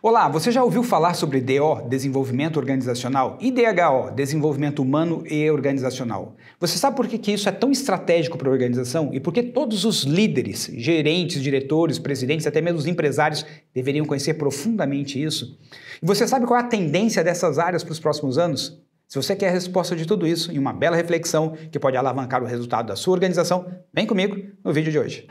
Olá, você já ouviu falar sobre DO, Desenvolvimento Organizacional, e DHO, Desenvolvimento Humano e Organizacional? Você sabe por que, que isso é tão estratégico para a organização e por que todos os líderes, gerentes, diretores, presidentes, até mesmo os empresários deveriam conhecer profundamente isso? E você sabe qual é a tendência dessas áreas para os próximos anos? Se você quer a resposta de tudo isso em uma bela reflexão que pode alavancar o resultado da sua organização, vem comigo no vídeo de hoje.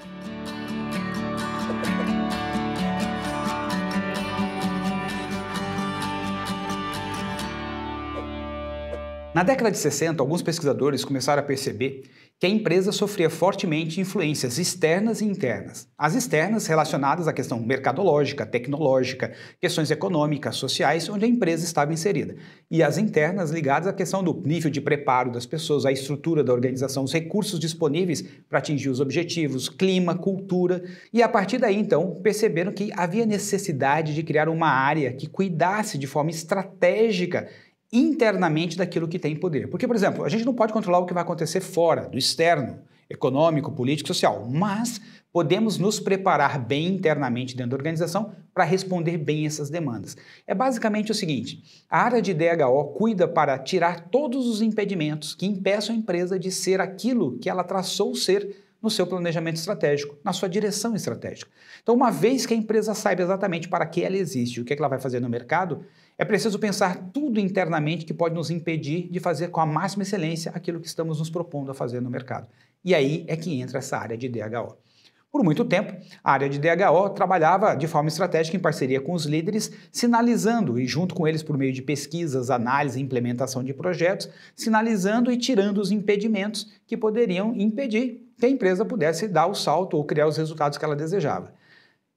Na década de 60, alguns pesquisadores começaram a perceber que a empresa sofria fortemente influências externas e internas. As externas relacionadas à questão mercadológica, tecnológica, questões econômicas, sociais, onde a empresa estava inserida. E as internas ligadas à questão do nível de preparo das pessoas, à estrutura da organização, os recursos disponíveis para atingir os objetivos, clima, cultura. E a partir daí, então, perceberam que havia necessidade de criar uma área que cuidasse de forma estratégica internamente daquilo que tem poder. Porque, por exemplo, a gente não pode controlar o que vai acontecer fora, do externo, econômico, político, social, mas podemos nos preparar bem internamente dentro da organização para responder bem essas demandas. É basicamente o seguinte: a área de DHO cuida para tirar todos os impedimentos que impeçam a empresa de ser aquilo que ela traçou ser no seu planejamento estratégico, na sua direção estratégica. Então, uma vez que a empresa saiba exatamente para que ela existe, o que, é que ela vai fazer no mercado, é preciso pensar tudo internamente que pode nos impedir de fazer com a máxima excelência aquilo que estamos nos propondo a fazer no mercado. E aí é que entra essa área de DHO. Por muito tempo, a área de DHO trabalhava de forma estratégica em parceria com os líderes, sinalizando e junto com eles por meio de pesquisas, análise e implementação de projetos, sinalizando e tirando os impedimentos que poderiam impedir que a empresa pudesse dar o salto ou criar os resultados que ela desejava.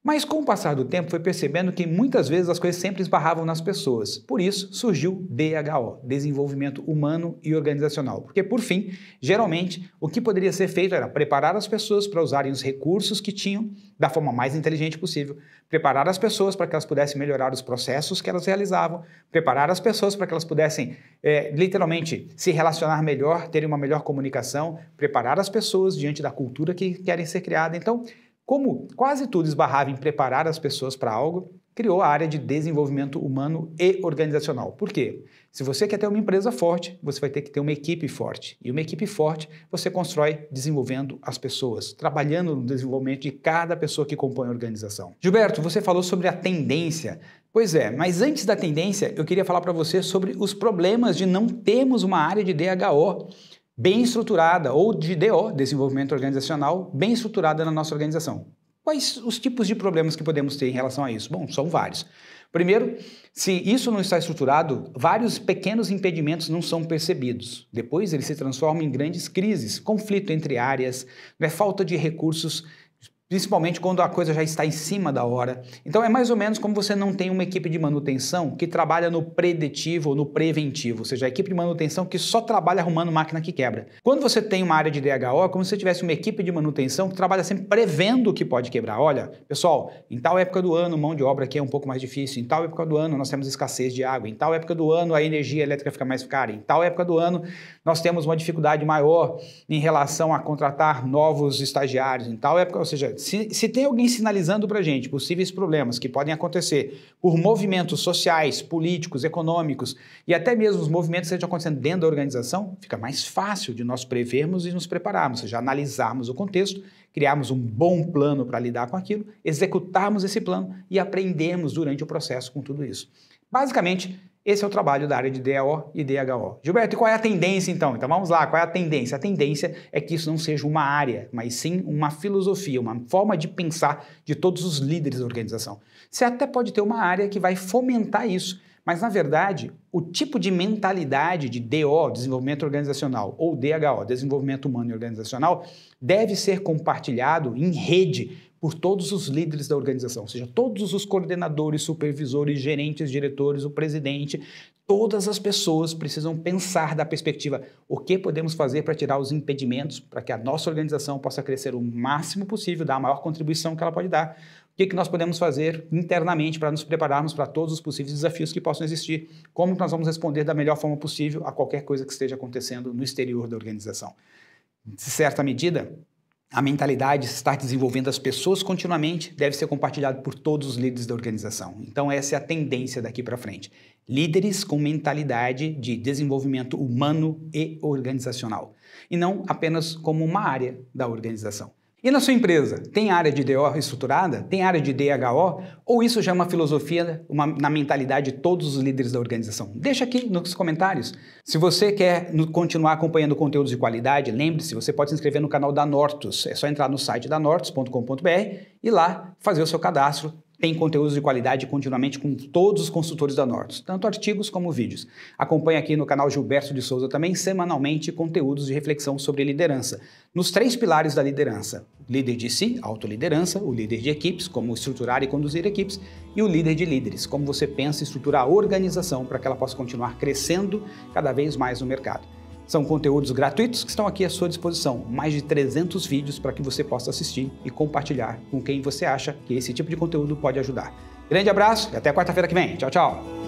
Mas com o passar do tempo, foi percebendo que muitas vezes as coisas sempre esbarravam nas pessoas. Por isso, surgiu DHO, Desenvolvimento Humano e Organizacional. Porque, por fim, geralmente, o que poderia ser feito era preparar as pessoas para usarem os recursos que tinham da forma mais inteligente possível, preparar as pessoas para que elas pudessem melhorar os processos que elas realizavam, preparar as pessoas para que elas pudessem, é, literalmente, se relacionar melhor, terem uma melhor comunicação, preparar as pessoas diante da cultura que querem ser criada. Então, como quase tudo esbarrava em preparar as pessoas para algo, criou a área de desenvolvimento humano e organizacional. Por quê? Se você quer ter uma empresa forte, você vai ter que ter uma equipe forte. E uma equipe forte você constrói desenvolvendo as pessoas, trabalhando no desenvolvimento de cada pessoa que compõe a organização. Gilberto, você falou sobre a tendência. Pois é, mas antes da tendência, eu queria falar para você sobre os problemas de não termos uma área de DHO bem estruturada, ou de DO, desenvolvimento organizacional, bem estruturada na nossa organização. Quais os tipos de problemas que podemos ter em relação a isso? Bom, são vários. Primeiro, se isso não está estruturado, vários pequenos impedimentos não são percebidos. Depois, eles se transformam em grandes crises, conflito entre áreas, né, falta de recursos principalmente quando a coisa já está em cima da hora. Então é mais ou menos como você não tem uma equipe de manutenção que trabalha no preditivo ou no preventivo, ou seja, a equipe de manutenção que só trabalha arrumando máquina que quebra. Quando você tem uma área de DHO, é como se você tivesse uma equipe de manutenção que trabalha sempre prevendo o que pode quebrar. Olha, pessoal, em tal época do ano, mão de obra aqui é um pouco mais difícil, em tal época do ano nós temos escassez de água, em tal época do ano a energia elétrica fica mais cara, em tal época do ano nós temos uma dificuldade maior em relação a contratar novos estagiários, em tal época, ou seja, se, se tem alguém sinalizando para a gente possíveis problemas que podem acontecer por movimentos sociais, políticos, econômicos e até mesmo os movimentos que estejam acontecendo dentro da organização, fica mais fácil de nós prevermos e nos prepararmos, ou seja, analisarmos o contexto, criarmos um bom plano para lidar com aquilo, executarmos esse plano e aprendermos durante o processo com tudo isso. Basicamente, esse é o trabalho da área de DAO e DHO. Gilberto, e qual é a tendência então? Então vamos lá, qual é a tendência? A tendência é que isso não seja uma área, mas sim uma filosofia, uma forma de pensar de todos os líderes da organização. Você até pode ter uma área que vai fomentar isso, mas, na verdade, o tipo de mentalidade de DO, desenvolvimento organizacional, ou DHO, desenvolvimento humano e organizacional, deve ser compartilhado em rede por todos os líderes da organização, ou seja, todos os coordenadores, supervisores, gerentes, diretores, o presidente, todas as pessoas precisam pensar da perspectiva o que podemos fazer para tirar os impedimentos para que a nossa organização possa crescer o máximo possível, dar a maior contribuição que ela pode dar. O que, que nós podemos fazer internamente para nos prepararmos para todos os possíveis desafios que possam existir? Como nós vamos responder da melhor forma possível a qualquer coisa que esteja acontecendo no exterior da organização? De certa medida, a mentalidade, de estar desenvolvendo as pessoas continuamente, deve ser compartilhado por todos os líderes da organização. Então, essa é a tendência daqui para frente. Líderes com mentalidade de desenvolvimento humano e organizacional, e não apenas como uma área da organização. E na sua empresa, tem área de DO estruturada? Tem área de DHO? Ou isso já é uma filosofia uma, na mentalidade de todos os líderes da organização? Deixa aqui nos comentários. Se você quer continuar acompanhando conteúdos de qualidade, lembre-se, você pode se inscrever no canal da Nortus. É só entrar no site da nortus.com.br e lá fazer o seu cadastro tem conteúdos de qualidade continuamente com todos os consultores da Nortos, tanto artigos como vídeos. Acompanhe aqui no canal Gilberto de Souza também semanalmente conteúdos de reflexão sobre liderança, nos três pilares da liderança: líder de si, autoliderança, o líder de equipes, como estruturar e conduzir equipes, e o líder de líderes, como você pensa estruturar a organização para que ela possa continuar crescendo cada vez mais no mercado. São conteúdos gratuitos que estão aqui à sua disposição, mais de 300 vídeos para que você possa assistir e compartilhar com quem você acha que esse tipo de conteúdo pode ajudar. Grande abraço e até quarta-feira que vem. Tchau, tchau!